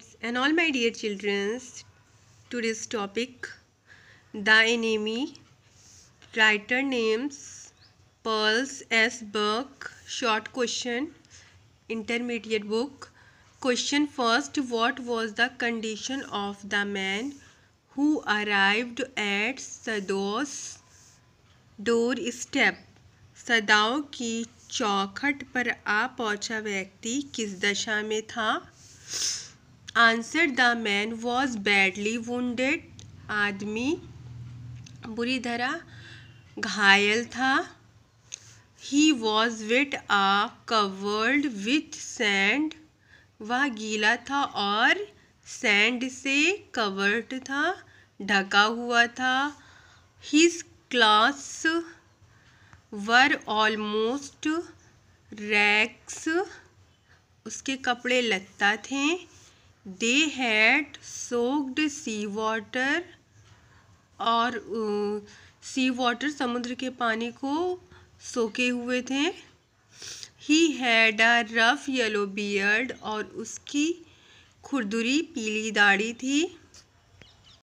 friends and all my dear children today's topic the enemy writer names pearls s burke short question intermediate book question first what was the condition of the man who arrived at sado's doorstep सदाओं की चौखट पर आ पहुंचा व्यक्ति किस दशा में था answer the man was badly wounded आदमी बुरी तरह घायल था he was wet uh covered with sand वह गीला था और सैंड से कवर्ड था ढका हुआ था his clothes were almost rags उसके कपड़े लगता थे they had soaked sea water और सी uh, वाटर समुद्र के पानी को सोके हुए थे he had a rough yellow beard और उसकी खुरदुरी पीली दाढ़ी थी